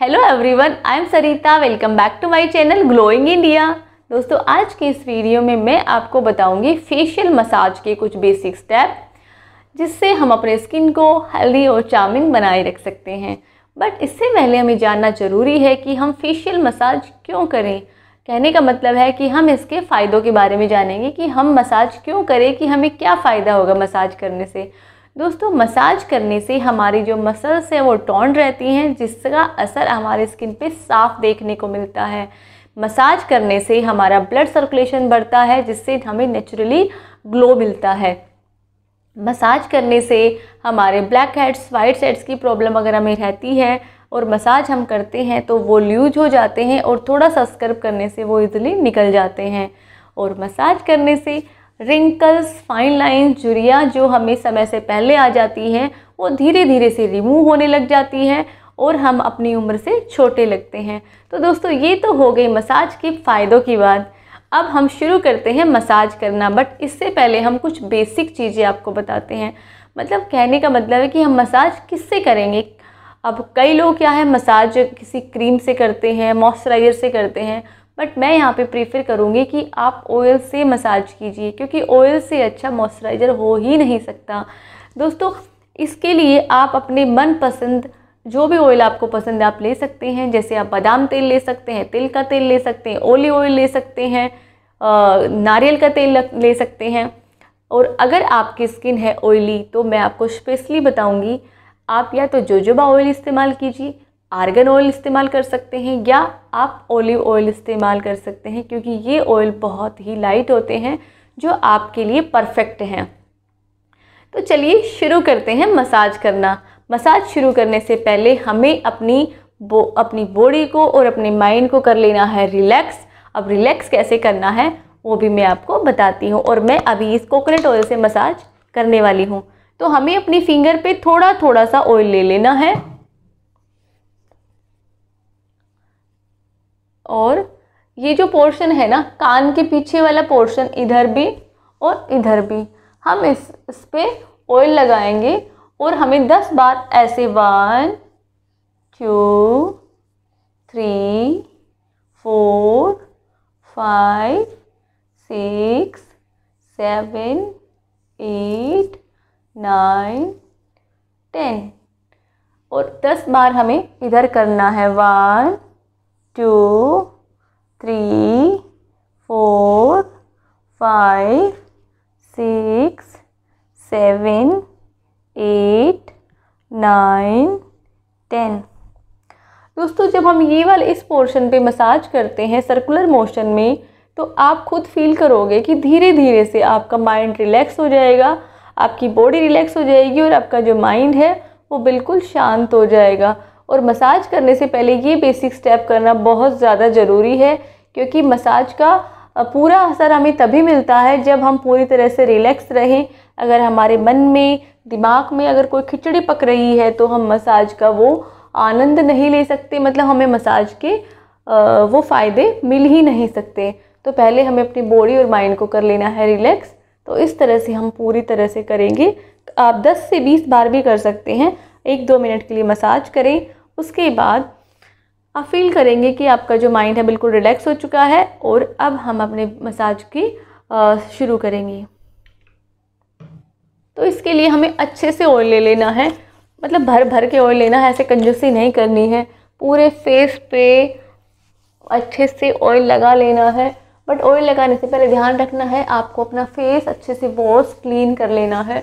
Hello everyone I am Sarita welcome back to my channel glowing India दोस्तों आज के इस वीडियो में मैं आपको बताऊंगी फेशियल मसाज के कुछ बेसिक स्टेप जिससे हम अपने स्किन को हेल्दी और चार्मिंग बनाए रख सकते हैं बट इससे पहले हमें जानना ज़रूरी है कि हम फेशियल मसाज क्यों करें कहने का मतलब है कि हम इसके फ़ायदों के बारे में जानेंगे कि हम मसाज क्यों करें कि हमें क्या फ़ायदा होगा मसाज करने से दोस्तों मसाज करने से हमारी जो मसल्स हैं वो टॉन रहती हैं जिसका असर हमारे स्किन पे साफ देखने को मिलता है मसाज करने से हमारा ब्लड सर्कुलेशन बढ़ता है जिससे हमें नेचुरली ग्लो मिलता है मसाज करने से हमारे ब्लैक हेड्स वाइट हेड्स की प्रॉब्लम अगर हमें रहती है और मसाज हम करते हैं तो वो लूज हो जाते हैं और थोड़ा सा स्क्रब करने से वो इजली निकल जाते हैं और मसाज करने से रिंकल्स फाइन लाइन जुरिया जो हमें समय से पहले आ जाती हैं वो धीरे धीरे से रिमूव होने लग जाती हैं और हम अपनी उम्र से छोटे लगते हैं तो दोस्तों ये तो हो गई मसाज के फ़ायदों की बात अब हम शुरू करते हैं मसाज करना बट इससे पहले हम कुछ बेसिक चीज़ें आपको बताते हैं मतलब कहने का मतलब है कि हम मसाज किससे करेंगे अब कई लोग क्या है मसाज किसी क्रीम से करते हैं मॉइस्चराइज़र से करते हैं बट मैं यहाँ पे प्रेफर करूँगी कि आप ऑयल से मसाज कीजिए क्योंकि ऑयल से अच्छा मॉइस्चराइज़र हो ही नहीं सकता दोस्तों इसके लिए आप अपने मनपसंद जो भी ऑयल आपको पसंद है आप ले सकते हैं जैसे आप बादाम तेल ले सकते हैं तिल का तेल ले सकते हैं ओली ऑयल ले सकते हैं नारियल का तेल ले सकते हैं और अगर आपकी स्किन है ऑयली तो मैं आपको स्पेशली बताऊंगी आप या तो जोजोबा ऑयल इस्तेमाल कीजिए आर्गन ऑयल इस्तेमाल कर सकते हैं या आप ओलिव ऑयल इस्तेमाल कर सकते हैं क्योंकि ये ऑयल बहुत ही लाइट होते हैं जो आपके लिए परफेक्ट हैं तो चलिए शुरू करते हैं मसाज करना मसाज शुरू करने से पहले हमें अपनी बो अपनी बॉडी को और अपने माइंड को कर लेना है रिलैक्स अब रिलैक्स कैसे करना है वो भी मैं आपको बताती हूँ और मैं अभी इस कोकोनट ऑयल से मसाज करने वाली हूँ तो हमें अपनी फिंगर पे थोड़ा थोड़ा सा ऑयल ले लेना है और ये जो पोर्शन है ना कान के पीछे वाला पोर्शन इधर भी और इधर भी हम इस इस पर ऑयल लगाएंगे और हमें दस बार ऐसे one two three four five six seven eight nine ten और दस बार हमें इधर करना है one two, three, four, five, six, seven, eight, nine, ten. दोस्तों जब हम ये वाले इस पोर्शन पे मसाज करते हैं सर्कुलर मोशन में तो आप खुद फील करोगे कि धीरे धीरे से आपका माइंड रिलैक्स हो जाएगा आपकी बॉडी रिलैक्स हो जाएगी और आपका जो माइंड है वो बिल्कुल शांत हो जाएगा और मसाज करने से पहले ये बेसिक स्टेप करना बहुत ज़्यादा ज़रूरी है क्योंकि मसाज का पूरा असर हमें तभी मिलता है जब हम पूरी तरह से रिलैक्स रहें अगर हमारे मन में दिमाग में अगर कोई खिचड़ी पक रही है तो हम मसाज का वो आनंद नहीं ले सकते मतलब हमें मसाज के वो फ़ायदे मिल ही नहीं सकते तो पहले हमें अपनी बॉडी और माइंड को कर लेना है रिलैक्स तो इस तरह से हम पूरी तरह से करेंगे आप 10 से 20 बार भी कर सकते हैं एक दो मिनट के लिए मसाज करें उसके बाद आप फील करेंगे कि आपका जो माइंड है बिल्कुल रिलैक्स हो चुका है और अब हम अपने मसाज की शुरू करेंगे तो इसके लिए हमें अच्छे से ऑयल ले लेना है मतलब भर भर के ऑयल लेना है ऐसे कंजूसी नहीं करनी है पूरे फेस पे अच्छे से ऑयल लगा लेना है बट ऑयल लगाने से पहले ध्यान रखना है आपको अपना फेस अच्छे से वॉश क्लीन कर लेना है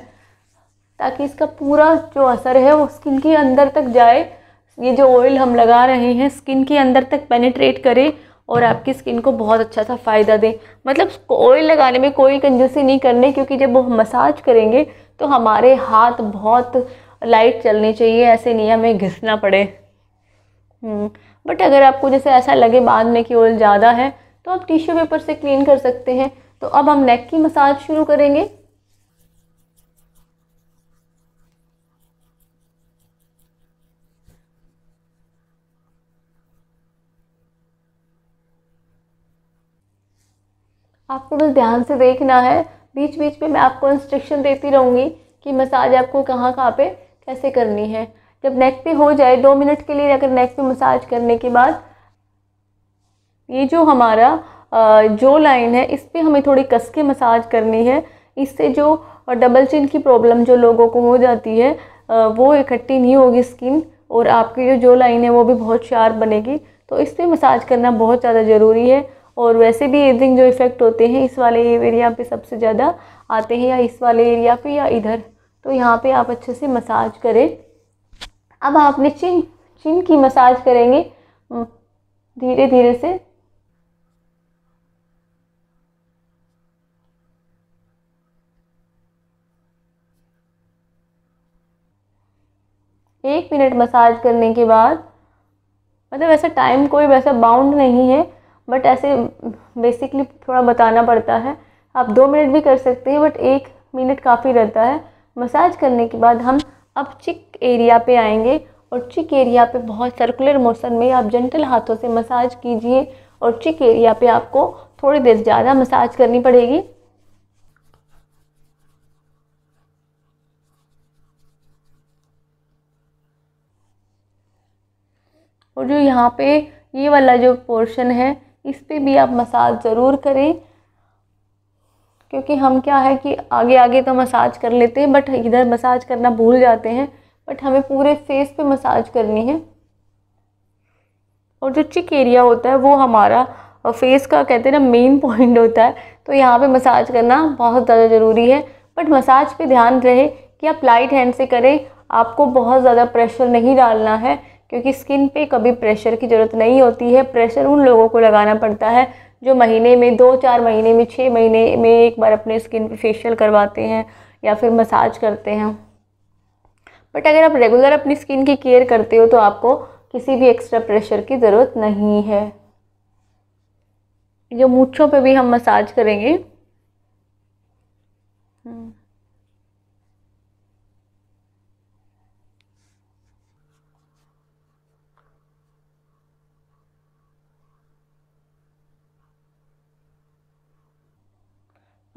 ताकि इसका पूरा जो असर है वो स्किन के अंदर तक जाए ये जो ऑयल हम लगा रहे हैं स्किन के अंदर तक पेनिट्रेट करे और आपकी स्किन को बहुत अच्छा सा फ़ायदा दें मतलब ऑयल लगाने में कोई कंजूसी नहीं करने क्योंकि जब वो हम मसाज करेंगे तो हमारे हाथ बहुत लाइट चलने चाहिए ऐसे नहीं हमें घिसना पड़े बट हम्म, अगर आपको जैसे ऐसा लगे बाद में कि ऑयल ज़्यादा है तो आप टिश्यू पेपर से क्लीन कर सकते हैं तो अब हम नेक की मसाज शुरू करेंगे आपको बस ध्यान से देखना है बीच बीच में मैं आपको इंस्ट्रक्शन देती रहूँगी कि मसाज आपको कहाँ कहाँ पे कैसे करनी है जब नेक पे हो जाए दो मिनट के लिए अगर नेक पे मसाज करने के बाद ये जो हमारा जो लाइन है इस पर हमें थोड़ी कस के मसाज करनी है इससे जो डबल चिन की प्रॉब्लम जो लोगों को हो जाती है वो इकट्ठी नहीं होगी स्किन और आपकी जो जो लाइन है वो भी बहुत शार्प बनेगी तो इस पर मसाज करना बहुत ज़्यादा ज़रूरी है और वैसे भी एजिंग जो इफ़ेक्ट होते हैं इस वाले एरिया पे सबसे ज़्यादा आते हैं या इस वाले एरिया पे या इधर तो यहाँ पे आप अच्छे से मसाज करें अब आपने चिन चिन की मसाज करेंगे हम्म, धीरे धीरे से एक मिनट मसाज करने के बाद मतलब ऐसा टाइम कोई वैसा बाउंड नहीं है बट ऐसे बेसिकली थोड़ा बताना पड़ता है आप दो मिनट भी कर सकते हैं बट एक मिनट काफ़ी रहता है मसाज करने के बाद हम अब चिक एरिया पे आएंगे और चिक एरिया पे बहुत सर्कुलर मोशन में आप जेंटल हाथों से मसाज कीजिए और चिक एरिया पे आपको थोड़ी देर ज़्यादा मसाज करनी पड़ेगी और जो यहाँ पे ये वाला जो पोर्शन है इस पर भी आप मसाज ज़रूर करें क्योंकि हम क्या है कि आगे आगे तो मसाज कर लेते हैं बट इधर मसाज करना भूल जाते हैं बट हमें पूरे फेस पे मसाज करनी है और जो चिक एरिया होता है वो हमारा फेस का कहते हैं ना मेन पॉइंट होता है तो यहाँ पे मसाज करना बहुत ज़्यादा ज़रूरी है बट मसाज पे ध्यान रहे कि आप लाइट हैंड से करें आपको बहुत ज़्यादा प्रेशर नहीं डालना है क्योंकि स्किन पे कभी प्रेशर की ज़रूरत नहीं होती है प्रेशर उन लोगों को लगाना पड़ता है जो महीने में दो चार महीने में छः महीने में एक बार अपने स्किन पे फेशियल करवाते हैं या फिर मसाज करते हैं बट अगर आप रेगुलर अपनी स्किन की केयर करते हो तो आपको किसी भी एक्स्ट्रा प्रेशर की ज़रूरत नहीं है जो मूछों पे भी हम मसाज करेंगे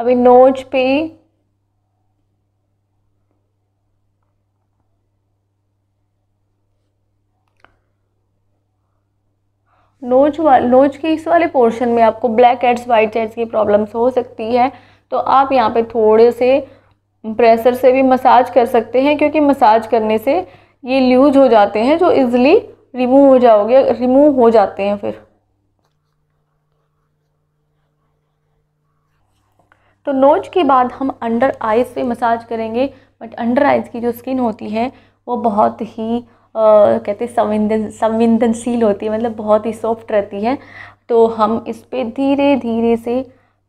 अभी नोज पे नोज वाले नोज के इस वाले पोर्शन में आपको ब्लैक हेड्स वाइट हेड्स की प्रॉब्लम्स हो सकती है तो आप यहाँ पे थोड़े से प्रेशर से भी मसाज कर सकते हैं क्योंकि मसाज करने से ये लूज हो जाते हैं जो इज़िली रिमूव हो जाओगे रिमूव हो जाते हैं फिर तो नोज के बाद हम अंडर आइज़ पे मसाज करेंगे बट अंडर आइज़ की जो स्किन होती है वो बहुत ही आ, कहते संवेदन संवेदनशील होती है मतलब बहुत ही सॉफ्ट रहती है तो हम इस पर धीरे धीरे से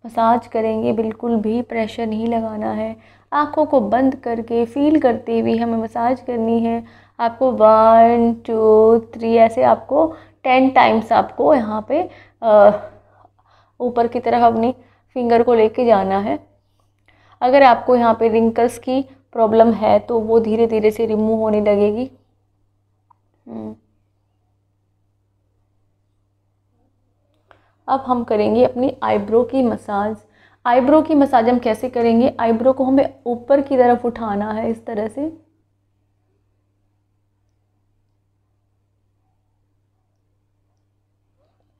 मसाज करेंगे बिल्कुल भी प्रेशर नहीं लगाना है आँखों को बंद करके फील करते हुए हमें मसाज करनी है आपको वन टू थ्री ऐसे आपको टेन टाइम्स आपको यहाँ पे ऊपर की तरफ अपनी फिंगर को लेके जाना है अगर आपको यहाँ पे रिंकल्स की प्रॉब्लम है तो वो धीरे धीरे से रिमूव होने लगेगी हम्म। अब हम करेंगे अपनी आईब्रो की मसाज आईब्रो की मसाज हम कैसे करेंगे आईब्रो को हमें ऊपर की तरफ उठाना है इस तरह से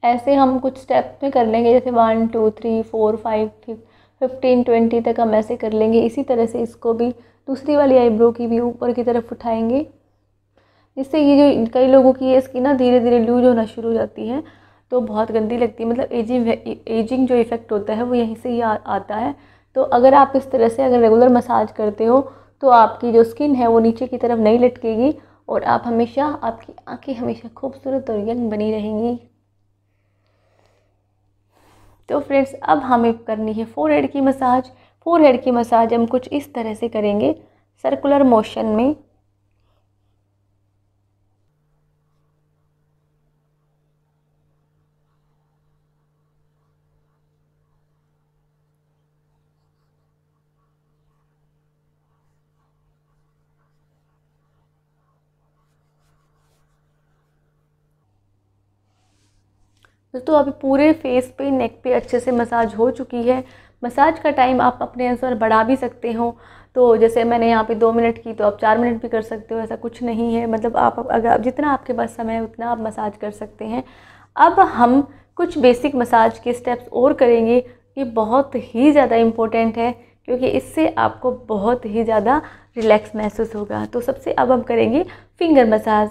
ऐसे हम कुछ स्टेप में कर लेंगे जैसे one two three four five fifteen twenty तक हम ऐसे कर लेंगे इसी तरह से इसको भी दूसरी वाली आईब्रो की भी ऊपर की तरफ उठाएंगे जिससे ये जो कई लोगों की ये स्किन ना धीरे धीरे लूज होना शुरू हो जाती है तो बहुत गंदी लगती है मतलब एजिंग एजिंग जो इफ़ेक्ट होता है वो यहीं से ही आ, आता है तो अगर आप इस तरह से अगर रेगुलर मसाज करते हो तो आपकी जो स्किन है वो नीचे की तरफ नहीं लटकेगी और आप हमेशा आपकी आंखें हमेशा खूबसूरत और यंग बनी रहेंगी तो फ्रेंड्स अब हमें करनी है फोर हेड की मसाज फोर हेड की मसाज हम कुछ इस तरह से करेंगे सर्कुलर मोशन में दोस्तों तो अभी पूरे फेस पे नेक पे अच्छे से मसाज हो चुकी है मसाज का टाइम आप अपने अनुसार बढ़ा भी सकते हो तो जैसे मैंने यहाँ पे दो मिनट की तो आप चार मिनट भी कर सकते हो ऐसा कुछ नहीं है मतलब आप अगर जितना आपके पास समय है उतना आप मसाज कर सकते हैं अब हम कुछ बेसिक मसाज के स्टेप्स और करेंगे ये बहुत ही ज़्यादा इम्पोर्टेंट है क्योंकि इससे आपको बहुत ही ज़्यादा रिलैक्स महसूस होगा तो सबसे अब हम करेंगे फिंगर मसाज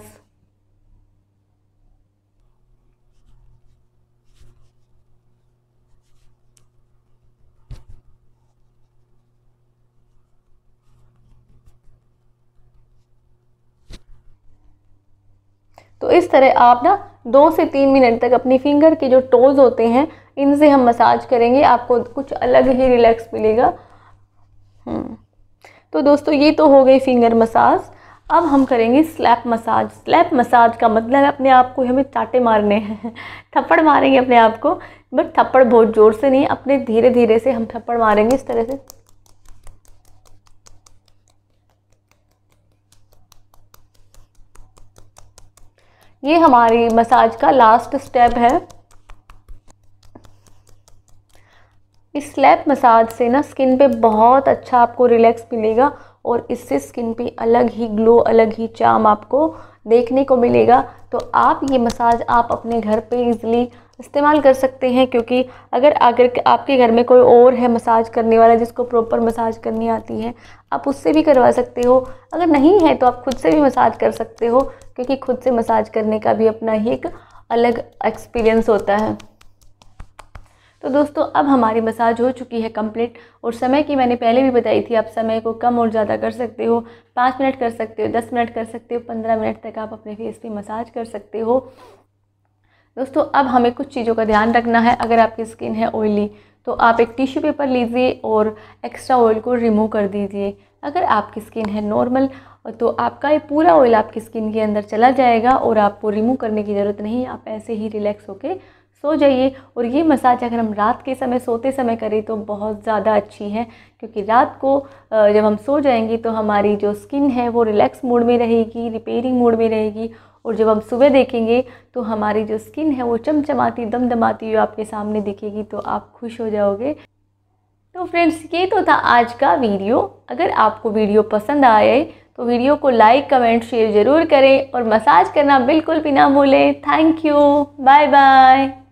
तो इस तरह आप ना दो से तीन मिनट तक अपनी फिंगर के जो टोज़ होते हैं इनसे हम मसाज करेंगे आपको कुछ अलग ही रिलैक्स मिलेगा हम्म। तो दोस्तों ये तो हो गई फिंगर मसाज अब हम करेंगे स्लैप मसाज स्लैप मसाज का मतलब है अपने आप को हमें चाटे मारने हैं थप्पड़ मारेंगे अपने आप को बट थप्पड़ बहुत ज़ोर से नहीं अपने धीरे धीरे से हम थप्पड़ मारेंगे इस तरह से ये हमारी मसाज का लास्ट स्टेप है इस स्लैप मसाज से ना स्किन पे बहुत अच्छा आपको रिलैक्स मिलेगा और इससे स्किन पे अलग ही ग्लो अलग ही चाम आपको देखने को मिलेगा तो आप ये मसाज आप अपने घर पे इजीली इस्तेमाल कर सकते हैं क्योंकि अगर अगर आपके घर में कोई और है मसाज करने वाला जिसको प्रॉपर मसाज करनी आती है आप उससे भी करवा सकते हो अगर नहीं है तो आप खुद से भी मसाज कर सकते हो क्योंकि खुद से मसाज करने का भी अपना ही एक अलग एक्सपीरियंस होता है तो दोस्तों अब हमारी मसाज हो चुकी है कंप्लीट और समय की मैंने पहले भी बताई थी आप समय को कम और ज़्यादा कर सकते हो पाँच मिनट कर सकते हो दस मिनट कर सकते हो पंद्रह मिनट तक आप अपने फेस पे मसाज कर सकते हो दोस्तों अब हमें कुछ चीज़ों का ध्यान रखना है अगर आपकी स्किन है ऑयली तो आप एक टिश्यू पेपर लीजिए और एक्स्ट्रा ऑयल को रिमूव कर दीजिए अगर आपकी स्किन है नॉर्मल तो आपका ये पूरा ऑयल आपकी स्किन के अंदर चला जाएगा और आपको रिमूव करने की ज़रूरत नहीं आप ऐसे ही रिलैक्स होकर सो जाइए और ये मसाज अगर हम रात के समय सोते समय करें तो बहुत ज़्यादा अच्छी है क्योंकि रात को जब हम सो जाएंगे तो हमारी जो स्किन है वो रिलैक्स मूड में रहेगी रिपेयरिंग मूड में रहेगी और जब हम सुबह देखेंगे तो हमारी जो स्किन है वो चमचमाती दमदमाती हुई आपके सामने दिखेगी तो आप खुश हो जाओगे तो फ्रेंड्स ये तो था आज का वीडियो अगर आपको वीडियो पसंद आए तो वीडियो को लाइक कमेंट शेयर ज़रूर करें और मसाज करना बिल्कुल भी ना भूलें थैंक यू बाय बाय